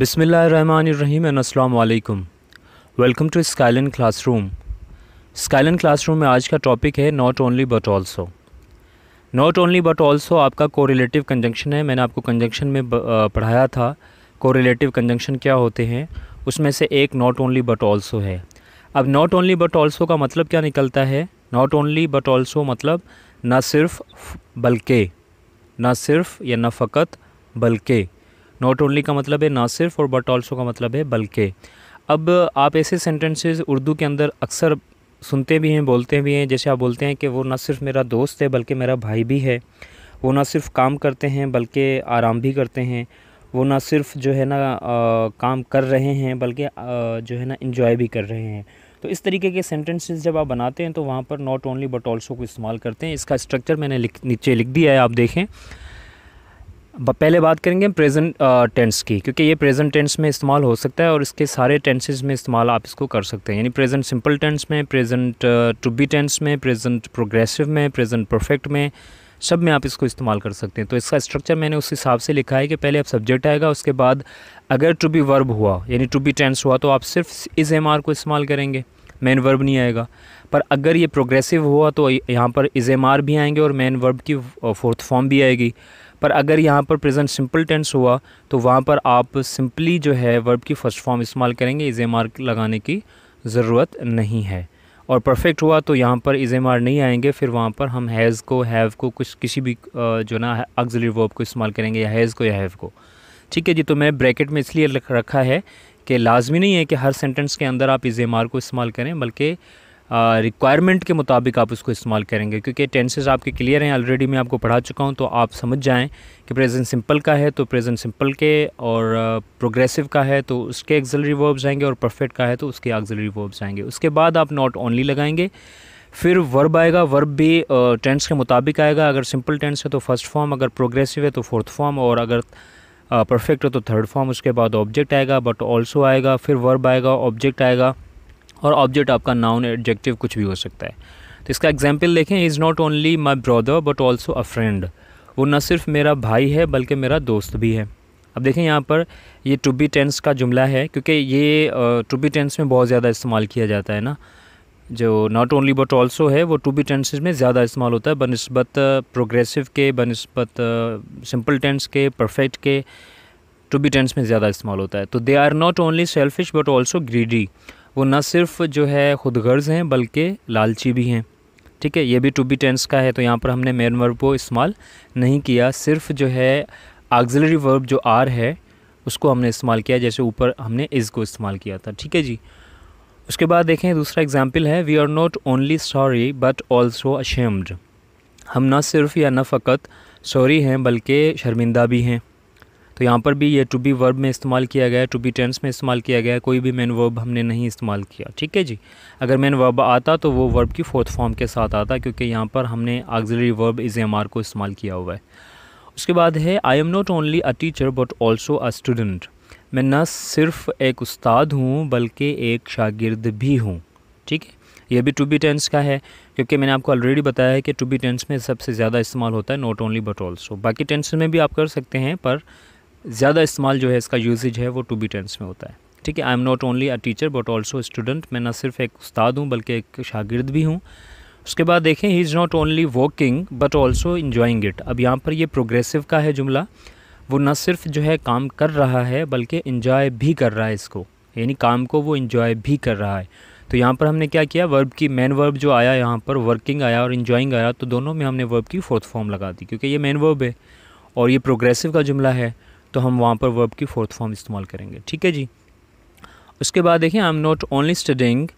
बिसमीम अल्लाम welcome to Skylon classroom Skylon classroom में आज का टॉपिक है not only but also not only but also आपका कोरिलेटिव कंजंक्शन है मैंने आपको कंजंक्शन में पढ़ाया था कोरिलेटिव कंजंक्शन क्या होते हैं उसमें से एक नॉट ओनली बट ऑल्सो है अब नॉट ओनली बट ऑल्सो का मतलब क्या निकलता है नॉट ओनली बट ऑल्सो मतलब ना सिर्फ बल्कि ना सिर्फ या ना फ़कत बल्कि नॉट ओनली का मतलब है ना सिर्फ और बट ऑल्सो का मतलब है बल्कि अब आप ऐसे सेंटेंसेस उर्दू के अंदर अक्सर सुनते भी हैं बोलते भी हैं जैसे आप बोलते हैं कि वो ना सिर्फ मेरा दोस्त है बल्कि मेरा भाई भी है वो ना सिर्फ काम करते हैं बल्कि आराम भी करते हैं वो ना सिर्फ जो है ना काम कर रहे हैं बल्कि जो है ना इन्जॉय भी कर रहे हैं तो इस तरीके के सेंटेंसेस जब आप बनाते हैं तो वहाँ पर नॉट ओनली बट ऑल्सो को इस्तेमाल करते हैं इसका स्ट्रक्चर मैंने लिख नीचे लिख दिया है आप देखें पहले बात करेंगे प्रेजेंट टेंस की क्योंकि ये प्रेजेंट टेंस में इस्तेमाल हो सकता है और इसके सारे टेंसेज में इस्तेमाल आप इसको कर सकते हैं यानी प्रेजेंट सिंपल टेंस में प्रेजेंट टू बी टेंस में प्रेजेंट प्रोग्रेसिव में प्रेजेंट परफेक्ट में सब में आप इसको इस्तेमाल कर सकते हैं तो इसका स्ट्रक्चर मैंने उस हिसाब से लिखा है कि पहले आप सब्जेक्ट आएगा उसके बाद अगर टू बी वर्ब हुआ यानी टू बी टेंस हुआ तो आप सिर्फ इस एम को इस्तेमाल करेंगे मेन वर्ब नहीं आएगा पर अगर ये प्रोग्रेसिव हुआ तो यहाँ पर इज एम भी आएंगे और मेन वर्ब की फोर्थ फॉर्म भी आएगी पर अगर यहाँ पर प्रेजेंट सिंपल टेंस हुआ तो वहाँ पर आप सिंपली जो है वर्ब की फर्स्ट फॉर्म इस्तेमाल करेंगे इज़े मार्क लगाने की ज़रूरत नहीं है और परफेक्ट हुआ तो यहाँ पर इज़े मार नहीं आएंगे फिर वहाँ पर हम हैज़ को हैव को कुछ किसी भी जो ना अक्जली वर्ब को इस्तेमाल करेंगे या हैज़ को या हैव को ठीक है जी तो मैं ब्रैकेट में इसलिए रखा है कि लाजमी नहीं है कि हर सेंटेंस के अंदर आप इज़े मार को इस्तेमाल करें बल्कि रिक्वायरमेंट के मुताबिक आप उसको इस्तेमाल करेंगे क्योंकि टेंसेज आपके क्लियर हैं ऑलरेडी मैं आपको पढ़ा चुका हूँ तो आप समझ जाएँ कि प्रेजेंट सिंपल का है तो प्रेजेंट सिंपल के और प्रोग्रेसिव का है तो उसके एक्जलरी वर्ब्स आएंगे और परफेक्ट का है तो उसके एक्जलरी वर्ब्स आएंगे उसके बाद आप नॉट ओनली लगाएंगे फिर वर्ब आएगा वर्ब भी टेंस के मुताबिक आएगा अगर सिंपल टेंस है तो फर्स्ट फॉर्म अगर प्रोग्रेसिव है तो फोर्थ फॉर्म और अगर परफेक्ट है तो थर्ड फॉर्म उसके बाद ऑब्जेक्ट आएगा बट ऑल्सो आएगा फिर वर्ब आएगा ऑब्जेक्ट आएगा और ऑब्जेक्ट आपका नाउन एडजेक्टिव कुछ भी हो सकता है तो इसका एग्जाम्पल देखें is not only my brother but also a friend वो न सिर्फ मेरा भाई है बल्कि मेरा दोस्त भी है अब देखें यहाँ पर ये टू बी टेंस का जुमला है क्योंकि ये टू बी टेंस में बहुत ज़्यादा इस्तेमाल किया जाता है ना जो नॉट ओनली बट ऑल्सो है वो टू बी टेंस में ज़्यादा इस्तेमाल होता है बनस्बत प्रोग्रेसिव के बनस्बत सिंपल टेंस के परफेक्ट के टू बी टेंस में ज़्यादा इस्तेमाल होता है तो they are not only selfish but also greedy वो ना सिर्फ जो है खुद गर्ज हैं बल्कि लालची भी हैं ठीक है ये भी टू बी टेंस का है तो यहाँ पर हमने मेन वर्ब को इस्तेमाल नहीं किया सिर्फ जो है आगजलरी वर्ब जो आर है उसको हमने इस्तेमाल किया जैसे ऊपर हमने इज़ को इस्तेमाल किया था ठीक है जी उसके बाद देखें दूसरा एग्जाम्पल है we are not only sorry but also ashamed हम ना सिर्फ या न फ़कत सॉरी हैं बल्कि शर्मिंदा भी हैं तो यहाँ पर भी ये टू बी वर्ब में इस्तेमाल किया गया टू बी टेंस में इस्तेमाल किया गया कोई भी मेन वर्ब हमने नहीं इस्तेमाल किया ठीक है जी अगर मेन वर्ब आता तो वो वर्ब की फोर्थ फॉर्म के साथ आता क्योंकि यहाँ पर हमने auxiliary verb is am are को इस्तेमाल किया हुआ है उसके बाद है I am not only a teacher but also a student मैं न सिर्फ एक उस्ताद हूँ बल्कि एक शागिर्द भी हूँ ठीक है ये भी टू बी टेंस का है क्योंकि मैंने आपको ऑलरेडी बताया है कि टू बी टेंस में सबसे ज़्यादा इस्तेमाल होता है नॉट ओनली बट ऑल्सो बाकी टेंस में भी आप कर सकते हैं पर ज़्यादा इस्तेमाल जो है इसका यूजेज है वो टू बी टेंस में होता है ठीक है I am not only a teacher but also student मैं ना सिर्फ एक उस्ताद हूँ बल्कि एक शागिर्द भी हूँ उसके बाद देखें he is not only working but also enjoying it अब यहाँ पर ये प्रोग्रेसिव का है जुमला वो ना सिर्फ जो है काम कर रहा है बल्कि इन्जॉय भी कर रहा है इसको यानी काम को वो इन्जॉय भी कर रहा है तो यहाँ पर हमने क्या किया वर्ब की मेन वर्ब जो आया यहाँ पर वर्किंग आया और इन्जॉइंग आया तो दोनों में हमने वर्ब की फोर्थ फॉर्म लगा दी क्योंकि ये मेन वर्ब है और ये प्रोग्रेसिव का जुमला है तो हम वहाँ पर वर्ब की फोर्थ फॉर्म इस्तेमाल करेंगे ठीक है जी उसके बाद देखिए I am not only studying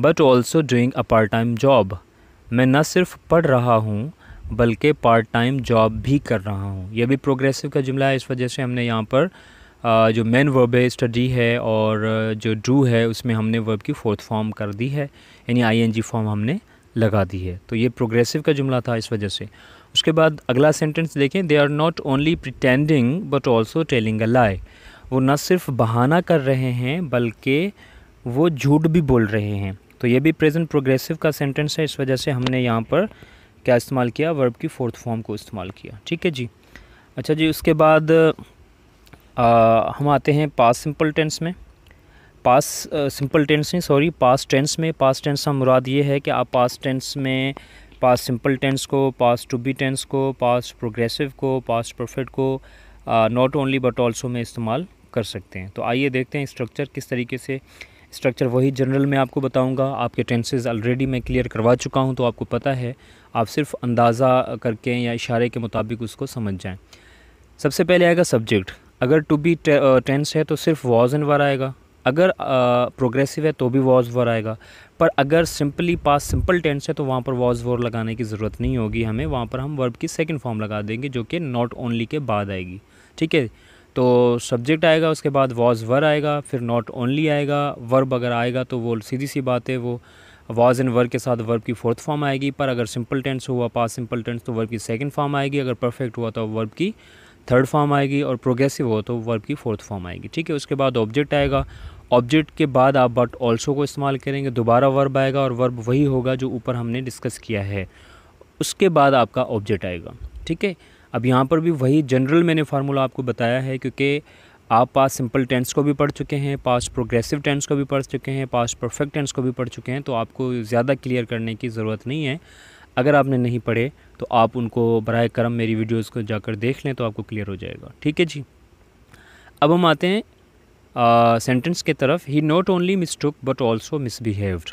but also doing a part time job मैं न सिर्फ पढ़ रहा हूँ बल्कि पार्ट टाइम जॉब भी कर रहा हूँ यह भी प्रोग्रेसिव का जुमला है इस वजह से हमने यहाँ पर जो मेन वर्ब है स्टडी है और जो डू है उसमें हमने वर्ब की फोर्थ फॉर्म कर दी है यानी आई एन जी फॉर्म हमने लगा दी है तो ये प्रोग्रेसिव का जुमला था इस वजह से उसके बाद अगला सेंटेंस देखें they are not only pretending but also telling a lie वो न सिर्फ बहाना कर रहे हैं बल्कि वो झूठ भी बोल रहे हैं तो ये भी प्रेजेंट प्रोग्रेसिव का सेंटेंस है इस वजह से हमने यहाँ पर क्या इस्तेमाल किया वर्ब की फोर्थ फॉर्म को इस्तेमाल किया ठीक है जी अच्छा जी उसके बाद आ, हम आते हैं पास सिंपल टेंस में पास सिंपल टेंस नहीं सॉरी पास टेंस में पास टेंस का मुराद ये है कि आप पास टेंस में पास सिंपल टेंस को पास टू बी टेंस को पास प्रोग्रेसिव को पास परफेक्ट को नॉट ओनली बट ऑल्सो में इस्तेमाल कर सकते हैं तो आइए देखते हैं स्ट्रक्चर किस तरीके से स्ट्रक्चर वही जनरल में आपको बताऊंगा आपके टेंसेज ऑलरेडी मैं क्लियर करवा चुका हूं तो आपको पता है आप सिर्फ अंदाज़ा करके या इशारे के मुताबिक उसको समझ जाएं सबसे पहले आएगा सब्जेक्ट अगर टू बी टेंस है तो सिर्फ वॉज एंड वर आएगा अगर प्रोग्रेसिव है तो भी वॉज वॉर आएगा पर अगर सिंपली पास सिंपल टेंस है तो वहाँ पर वॉज वॉर लगाने की ज़रूरत नहीं होगी हमें वहाँ पर हम वर्ब की सेकेंड फॉर्म लगा देंगे जो कि नॉट ओनली के बाद आएगी ठीक है तो सब्जेक्ट आएगा उसके बाद वॉज वर आएगा फिर नॉट ओनली आएगा वर्ब अगर आएगा तो वो सीधी सी बात है वो वॉज इन वर्ग के साथ वर्ब की फोर्थ फॉर्म आएगी पर अगर सिंपल टेंस हुआ पास सिंपल टेंस तो वर्ब की सेकेंड फॉर्म आएगी अगर परफेक्ट हुआ तो वर्ब की थर्ड फॉर्म आएगी और प्रोग्रेसिव हो तो वर्ब की फोर्थ फॉर्म आएगी ठीक है उसके बाद ऑब्जेक्ट आएगा ऑब्जेक्ट के बाद आप बट ऑल्सो को इस्तेमाल करेंगे दोबारा वर्ब आएगा और वर्ब वही होगा जो ऊपर हमने डिस्कस किया है उसके बाद आपका ऑब्जेक्ट आएगा ठीक है अब यहाँ पर भी वही जनरल मैंने फार्मूला आपको बताया है क्योंकि आप पास सिंपल टेंस को भी पढ़ चुके हैं पास प्रोग्रेसिव टेंस को भी पढ़ चुके हैं पास परफेक्ट टेंस को भी पढ़ चुके हैं तो आपको ज़्यादा क्लियर करने की ज़रूरत नहीं है अगर आपने नहीं पढ़े तो आप उनको बर करम मेरी वीडियोज़ को जाकर देख लें तो आपको क्लियर हो जाएगा ठीक है जी अब हम आते हैं सेंटेंस के तरफ he not only mistook but also misbehaved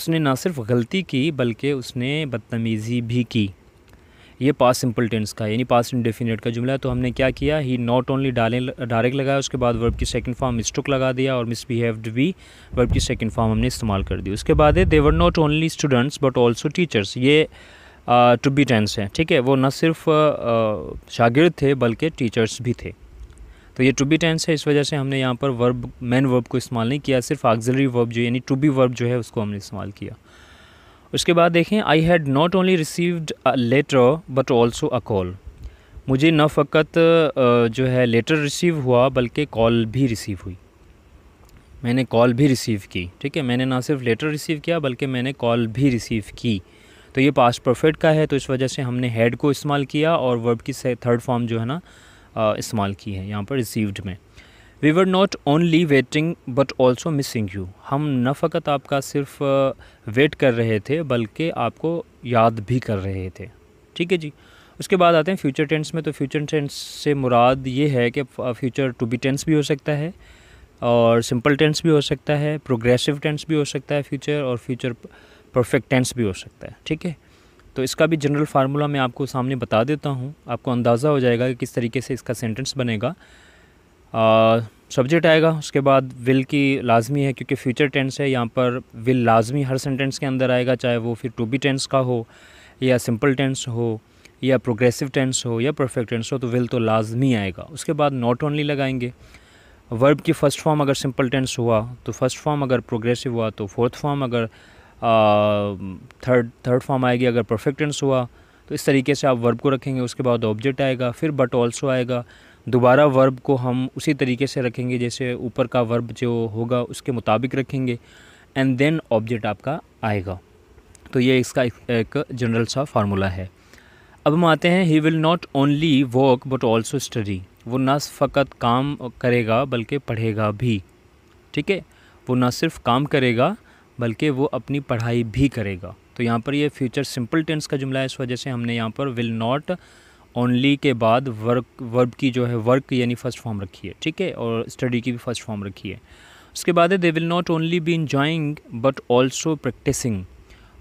उसने ना सिर्फ गलती की बल्कि उसने बदतमीज़ी भी की ये पास सिंपल टेंस का यानी पास इंडेफिनेट का जुमला है तो हमने क्या किया ही नॉट ओनली डाले डायरेक्ट लगाया उसके बाद वर्ब की सेकंड फॉर्म मिस्टुक लगा दिया और मिसबिहेव्ड भी वर्ब की सेकंड फॉर्म हमने इस्तेमाल कर दी उसके बाद है they were not only students but also teachers ये टू बी टेंस है ठीक है वो न सिर्फ शागिर्द थे बल्कि टीचर्स भी थे तो ये टू बी टेंस है इस वजह से हमने यहाँ पर वर्ब मेन वर्ब को इस्तेमाल नहीं किया सिर्फ आग्जलरी वर्ब जो यानी टू बी वर्ब जो है उसको हमने इस्तेमाल किया उसके बाद देखें I had not only received letter but also a call मुझे न फ़कत जो है लेटर रिसीव हुआ बल्कि कॉल भी रिसीव हुई मैंने कॉल भी रिसीव की ठीक है मैंने ना सिर्फ लेटर रिसीव किया बल्कि मैंने कॉल भी रिसीव की तो ये पास्ट परफेक्ट का है तो इस वजह से हमने हेड को इस्तेमाल किया और वर्ब की थर्ड फॉर्म जो है ना इस्तेमाल की है यहाँ पर रिसीव्ड में we were not only waiting but also missing you हम न फ़कत आपका सिर्फ वेट कर रहे थे बल्कि आपको याद भी कर रहे थे ठीक है जी उसके बाद आते हैं फ्यूचर टेंस में तो फ्यूचर टेंस से मुराद ये है कि फ्यूचर टू बी टेंस भी हो सकता है और सिंपल टेंस भी हो सकता है प्रोग्रेसिव टेंस भी हो सकता है फ्यूचर और फ्यूचर परफेक्ट टेंस भी हो सकता है ठीक है तो इसका भी जनरल फार्मूला मैं आपको सामने बता देता हूँ आपको अंदाज़ा हो जाएगा कि किस तरीके से इसका सेंटेंस बनेगा सब्जेक्ट आएगा उसके बाद विल की लाजमी है क्योंकि फ्यूचर टेंस है यहाँ पर विल लाजमी हर सेंटेंस के अंदर आएगा चाहे वो फिर टू बी टेंस का हो या सिंपल टेंस हो या प्रोग्रेसिव टेंस हो या परफेक्ट टेंस हो तो विल तो लाजमी आएगा उसके बाद नॉट ओनली लगाएंगे वर्ब की फ़र्स्ट फॉर्म अगर सिंपल टेंस हुआ तो फर्स्ट फॉर्म अगर प्रोग्रेसिव हुआ तो फोर्थ फॉर्म अगर थर्ड थर्ड फॉर्म आएगी अगर परफेक्ट टेंस हुआ तो इस तरीके से आप वर्ब को रखेंगे उसके बाद ऑब्जेक्ट आएगा फिर बट ऑल्सो आएगा दोबारा वर्ब को हम उसी तरीके से रखेंगे जैसे ऊपर का वर्ब जो होगा उसके मुताबिक रखेंगे एंड देन ऑब्जेक्ट आपका आएगा तो ये इसका एक जनरल सा फार्मूला है अब हम आते हैं he will not only work but also study वो ना फ़कत काम करेगा बल्कि पढ़ेगा भी ठीक है वो ना सिर्फ काम करेगा बल्कि वो अपनी पढ़ाई भी करेगा तो यहाँ पर ये फ्यूचर सिंपल टेंस का जुमला है इस वजह से हमने यहाँ पर विल नॉट ओनली के बाद वर्क वर्ब की जो है वर्क यानी फ़र्स्ट फॉर्म रखी है ठीक है और स्टडी की भी फर्स्ट फॉर्म रखी है उसके बाद है they will not only be enjoying but also practising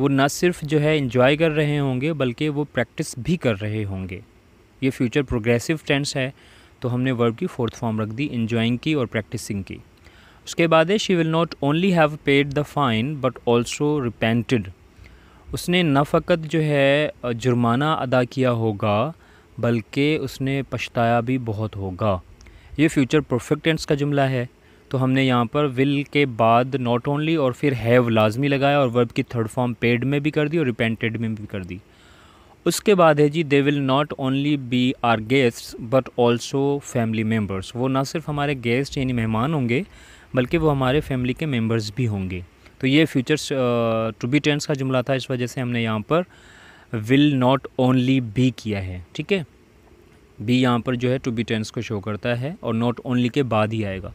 वो ना सिर्फ जो है इन्जॉय कर रहे होंगे बल्कि वो प्रैक्टिस भी कर रहे होंगे ये फ्यूचर प्रोग्रेसिव टेंस है तो हमने वर्ब की फोर्थ फॉर्म रख दी इन्जॉइंग की और प्रैक्टिसिंग की उसके बाद है she will not only have paid the fine but also repented उसने न फ़कत जो है जुर्माना अदा किया होगा बल्कि उसने पछताया भी बहुत होगा ये फ्यूचर परफेक्ट टेंस का जुमला है तो हमने यहाँ पर विल के बाद नॉट ओनली और फिर हैव लाजमी लगाया और वर्ब की थर्ड फॉर्म पेड में भी कर दी और रिपेंटेड में भी कर दी उसके बाद है जी they will not only be our guest but also family members वो ना सिर्फ हमारे गेस्ट यानी मेहमान होंगे बल्कि वो हमारे फैमिली के मेम्बर्स भी होंगे तो ये फ्यूचर्स टू बी टेंस का जुमला था इस वजह से हमने यहाँ पर विल नॉट ओनली बी किया है ठीक है बी यहाँ पर जो है टू बी टेंस को शो करता है और नॉट ओनली के बाद ही आएगा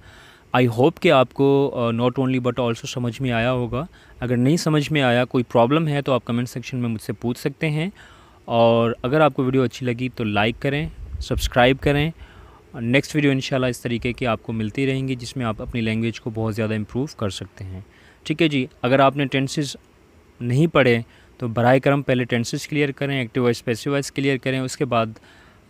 आई होप कि आपको नॉट ओनली बट ऑल्सो समझ में आया होगा अगर नहीं समझ में आया कोई प्रॉब्लम है तो आप कमेंट सेक्शन में मुझसे पूछ सकते हैं और अगर आपको वीडियो अच्छी लगी तो लाइक करें सब्सक्राइब करें नेक्स्ट वीडियो इंशाल्लाह इस तरीके की आपको मिलती रहेंगी जिसमें आप अपनी लैंग्वेज को बहुत ज़्यादा इम्प्रूव कर सकते हैं ठीक है जी अगर आपने टेंसेज नहीं पढ़े तो बर करम पहले टेंसेज क्लियर करें active voice passive voice clear करें उसके बाद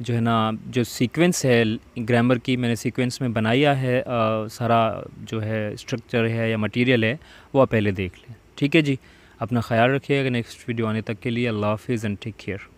जो है ना जो सीक्वेंस है ग्रामर की मैंने सीक्वेंस में बनाया है आ, सारा जो है स्ट्रक्चर है या मटेरियल है वो आप पहले देख लें ठीक है जी अपना ख्याल रखिएगा नेक्स्ट वीडियो आने तक के लिए अल्लाह हाफिज़ एंड टेक केयर